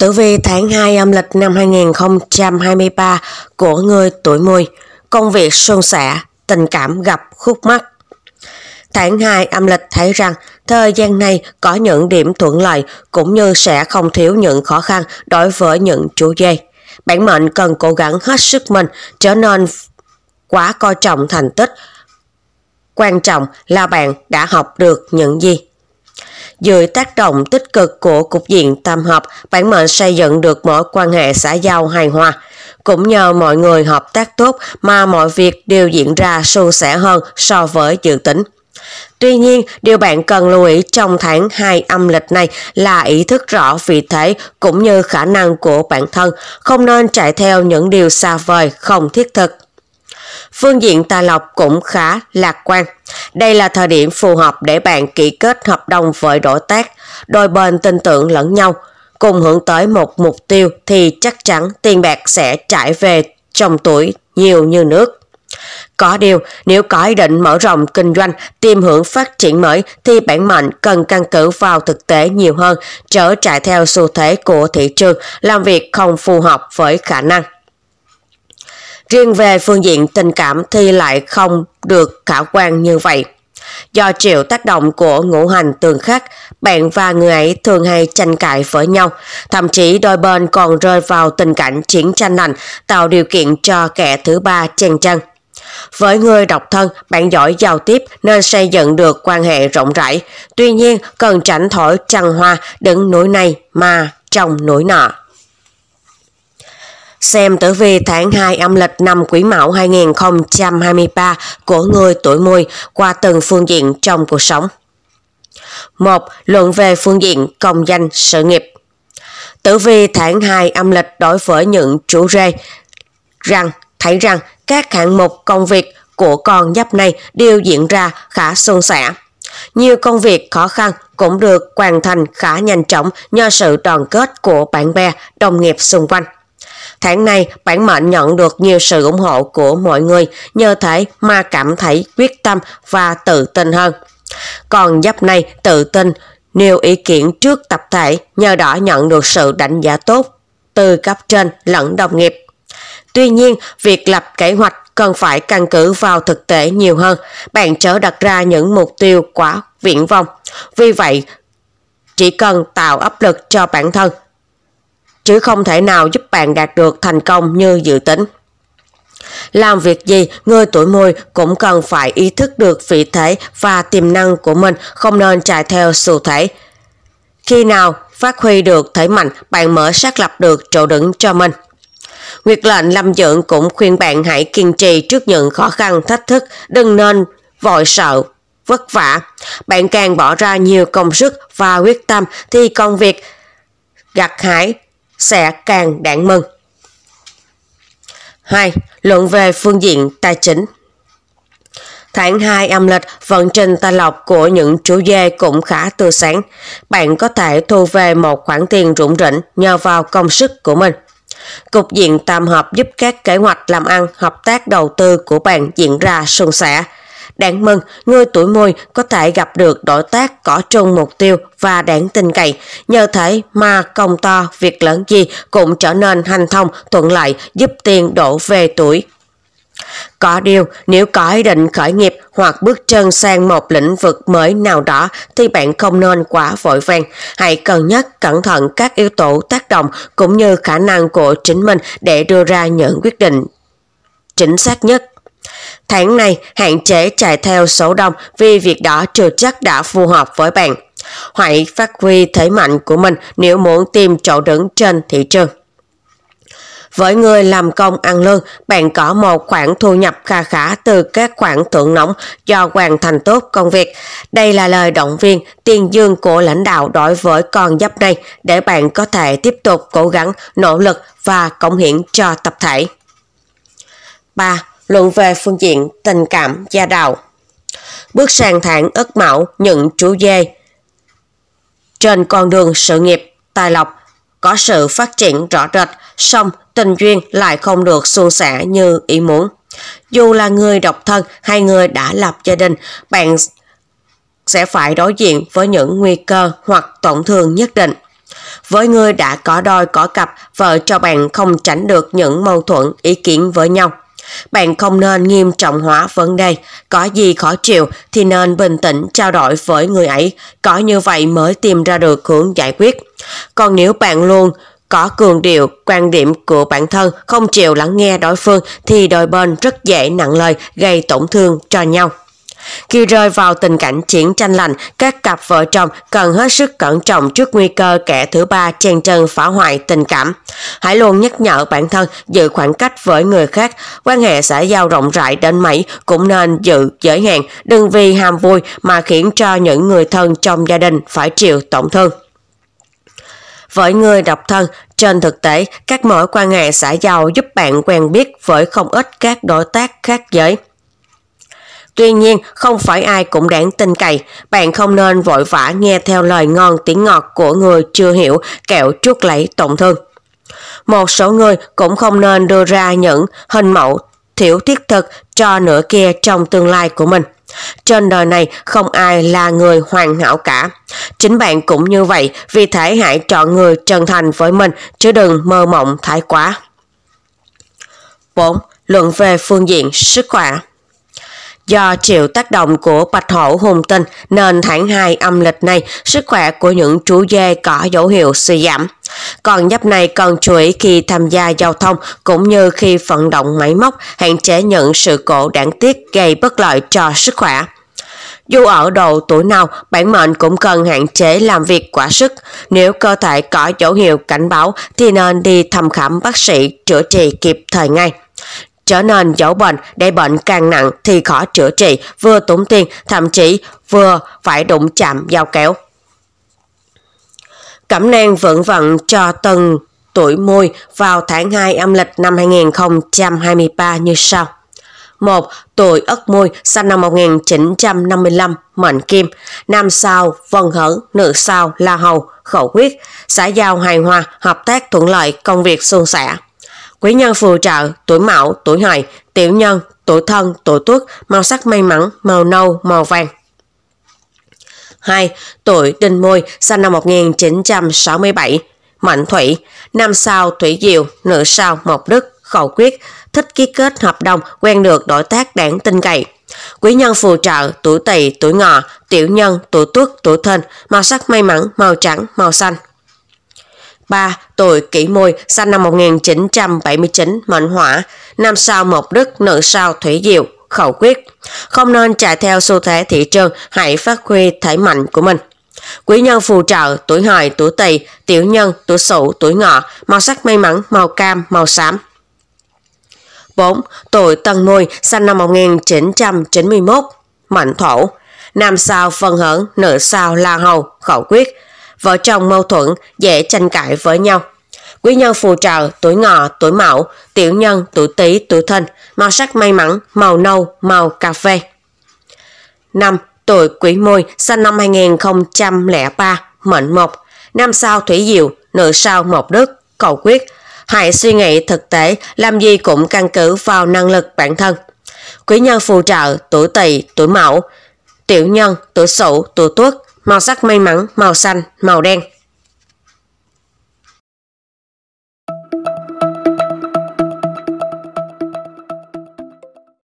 Tử vi tháng 2 âm lịch năm 2023 của người tuổi mùi, công việc suôn sẻ, tình cảm gặp khúc mắc. Tháng 2 âm lịch thấy rằng thời gian này có những điểm thuận lợi cũng như sẽ không thiếu những khó khăn đối với những chủ dây. Bản mệnh cần cố gắng hết sức mình, trở nên quá coi trọng thành tích. Quan trọng là bạn đã học được những gì. Dưới tác động tích cực của cục diện tam hợp, bản mệnh xây dựng được mối quan hệ xã giao hài hòa. Cũng nhờ mọi người hợp tác tốt mà mọi việc đều diễn ra suôn sẻ hơn so với dự tính. Tuy nhiên, điều bạn cần lưu ý trong tháng 2 âm lịch này là ý thức rõ vị thế cũng như khả năng của bản thân, không nên chạy theo những điều xa vời, không thiết thực. Phương diện Tài Lộc cũng khá lạc quan. Đây là thời điểm phù hợp để bạn ký kết hợp đồng với đối tác, đôi bên tin tưởng lẫn nhau, cùng hướng tới một mục tiêu thì chắc chắn tiền bạc sẽ trải về trong tuổi nhiều như nước. Có điều, nếu có ý định mở rộng kinh doanh, tìm hưởng phát triển mới thì bản mệnh cần căn cứ vào thực tế nhiều hơn, trở trại theo xu thế của thị trường, làm việc không phù hợp với khả năng. Riêng về phương diện tình cảm thì lại không được khả quan như vậy. Do chịu tác động của ngũ hành tương khắc, bạn và người ấy thường hay tranh cãi với nhau, thậm chí đôi bên còn rơi vào tình cảnh chiến tranh lành, tạo điều kiện cho kẻ thứ ba chen chân. Với người độc thân, bạn giỏi giao tiếp nên xây dựng được quan hệ rộng rãi. Tuy nhiên, cần tránh thổi trăng hoa đứng núi này mà trong núi nọ. Xem tử vi tháng 2 âm lịch năm Quý Mão 2023 của người tuổi mùi qua từng phương diện trong cuộc sống. 1. Luận về phương diện công danh sự nghiệp Tử vi tháng 2 âm lịch đối với những chủ rê rằng thấy rằng các hạng mục công việc của con giáp này đều diễn ra khá suôn sẻ. Nhiều công việc khó khăn cũng được hoàn thành khá nhanh chóng nhờ sự đoàn kết của bạn bè, đồng nghiệp xung quanh. Tháng này, bản mệnh nhận được nhiều sự ủng hộ của mọi người, nhờ thể mà cảm thấy quyết tâm và tự tin hơn. Còn giáp này tự tin, nêu ý kiến trước tập thể, nhờ đó nhận được sự đánh giá tốt từ cấp trên lẫn đồng nghiệp. Tuy nhiên, việc lập kế hoạch cần phải căn cứ vào thực tế nhiều hơn, bạn chớ đặt ra những mục tiêu quá viễn vông. Vì vậy, chỉ cần tạo áp lực cho bản thân chứ không thể nào giúp bạn đạt được thành công như dự tính. Làm việc gì, người tuổi mùi cũng cần phải ý thức được vị thế và tiềm năng của mình, không nên chạy theo xu thế. Khi nào phát huy được thế mạnh, bạn mở xác lập được chỗ đứng cho mình. Nguyệt lệnh Lâm Dưỡng cũng khuyên bạn hãy kiên trì trước những khó khăn thách thức, đừng nên vội sợ, vất vả. Bạn càng bỏ ra nhiều công sức và quyết tâm thì công việc gặt hái sẽ càng đáng mừng. 2. Luận về phương diện tài chính Tháng 2 âm lịch, vận trình tài lộc của những chú dê cũng khá tươi sáng. Bạn có thể thu về một khoản tiền rủng rỉnh nhờ vào công sức của mình. Cục diện tam hợp giúp các kế hoạch làm ăn, hợp tác đầu tư của bạn diễn ra suôn sẻ. Đáng mừng, người tuổi mùi có thể gặp được đối tác có chung mục tiêu và đáng tin cậy. Nhờ thế mà công to, việc lớn gì cũng trở nên hành thông, thuận lợi, giúp tiền đổ về tuổi có điều, nếu có ý định khởi nghiệp hoặc bước chân sang một lĩnh vực mới nào đó thì bạn không nên quá vội vàng. Hãy cân nhắc cẩn thận các yếu tố tác động cũng như khả năng của chính mình để đưa ra những quyết định chính xác nhất. Tháng này, hạn chế chạy theo số đông vì việc đó chưa chắc đã phù hợp với bạn. Hãy phát huy thế mạnh của mình nếu muốn tìm chỗ đứng trên thị trường. Với người làm công ăn lương, bạn có một khoản thu nhập kha khá từ các khoản thưởng nóng do hoàn thành tốt công việc. Đây là lời động viên, tiền dương của lãnh đạo đối với con giáp này để bạn có thể tiếp tục cố gắng, nỗ lực và cống hiến cho tập thể. 3 luận về phương diện tình cảm gia đạo. Bước sang tháng Ất Mão nhận chủ dê. Trên con đường sự nghiệp, tài lộc có sự phát triển rõ rệt, song tình duyên lại không được suôn sẻ như ý muốn. Dù là người độc thân hay người đã lập gia đình, bạn sẽ phải đối diện với những nguy cơ hoặc tổn thương nhất định. Với người đã có đôi có cặp, vợ cho bạn không tránh được những mâu thuẫn ý kiến với nhau. Bạn không nên nghiêm trọng hóa vấn đề, có gì khó chịu thì nên bình tĩnh trao đổi với người ấy, có như vậy mới tìm ra được hướng giải quyết. Còn nếu bạn luôn có cường điệu quan điểm của bản thân không chịu lắng nghe đối phương thì đôi bên rất dễ nặng lời gây tổn thương cho nhau khi rơi vào tình cảnh chiến tranh lành, các cặp vợ chồng cần hết sức cẩn trọng trước nguy cơ kẻ thứ ba chen chân phá hoại tình cảm. Hãy luôn nhắc nhở bản thân giữ khoảng cách với người khác, quan hệ xã giao rộng rãi đến mấy cũng nên giữ giới hạn, đừng vì ham vui mà khiến cho những người thân trong gia đình phải chịu tổn thương. Với người độc thân, trên thực tế, các mối quan hệ xã giao giúp bạn quen biết với không ít các đối tác khác giới. Tuy nhiên, không phải ai cũng đáng tin cậy. Bạn không nên vội vã nghe theo lời ngon tiếng ngọt của người chưa hiểu kẹo chuốc lấy tổn thương. Một số người cũng không nên đưa ra những hình mẫu thiểu thiết thực cho nửa kia trong tương lai của mình. Trên đời này không ai là người hoàn hảo cả. Chính bạn cũng như vậy, vì thế hãy chọn người chân thành với mình chứ đừng mơ mộng thái quá. 4. Luận về phương diện sức khỏe Do chịu tác động của bạch hổ hung tinh nên tháng 2 âm lịch này sức khỏe của những chú dê có dấu hiệu suy giảm. Còn nhấp này cần chú ý khi tham gia giao thông cũng như khi vận động máy móc hạn chế những sự cố đáng tiếc gây bất lợi cho sức khỏe. Dù ở độ tuổi nào, bản mệnh cũng cần hạn chế làm việc quá sức. Nếu cơ thể có dấu hiệu cảnh báo thì nên đi thăm khám bác sĩ chữa trị kịp thời ngay trở nên dẫu bệnh để bệnh càng nặng thì khó chữa trị, vừa tốn tiền, thậm chí vừa phải đụng chạm dao kéo. Cẩm nang vượng vận cho từng tuổi môi vào tháng 2 âm lịch năm 2023 như sau. 1. Tuổi Ất Mùi, sinh năm 1955, Mệnh Kim, Nam sao Vân Hở, Nữ sao La Hầu, Khẩu Quyết, xã giao hài hòa, hợp tác thuận lợi, công việc suôn sẻ. Quý nhân phù trợ, tuổi mão, tuổi hợi, tiểu nhân, tuổi thân, tuổi tuất, màu sắc may mắn, màu nâu, màu vàng. 2. Tuổi Đinh Mùi, sinh năm 1967, Mệnh Thủy, năm sao Thủy Diệu, nữ sao Mộc Đức, khẩu quyết, thích ký kết hợp đồng, quen được đối tác đáng tin cậy. Quý nhân phù trợ, tuổi tỵ, tuổi ngọ, tiểu nhân, tuổi tuất, tuổi thân, màu sắc may mắn, màu trắng, màu xanh. 3 tuổi kỷ mùi, sinh năm 1979, mệnh hỏa, năm sao mộc đức, nữ sao thủy diệu, khẩu quyết. Không nên chạy theo xu thế thị trường, hãy phát huy thể mạnh của mình. Quý nhân phù trợ tuổi hợi, tuổi tỵ, tiểu nhân, tuổi sửu, tuổi ngọ, màu sắc may mắn, màu cam, màu xám. 4. Tuổi Tân Mùi, sinh năm 1991, mệnh thổ. Nam sao phân hưởng, nữ sao la hầu, khẩu quyết vợ chồng mâu thuẫn, dễ tranh cãi với nhau. Quý nhân phù trợ tuổi ngọ, tuổi mão, tiểu nhân tuổi tý, tuổi thân, màu sắc may mắn, màu nâu, màu cà phê. 5. Tuổi Quý Mùi sinh năm 2003, mệnh mộc, năm sao thủy diệu, nữ sao mộc đức, cầu quyết. Hãy suy nghĩ thực tế, làm gì cũng căn cứ vào năng lực bản thân. Quý nhân phù trợ tuổi tỵ, tuổi mão, tiểu nhân, tuổi sửu, tuổi tuất, màu sắc may mắn, màu xanh, màu đen.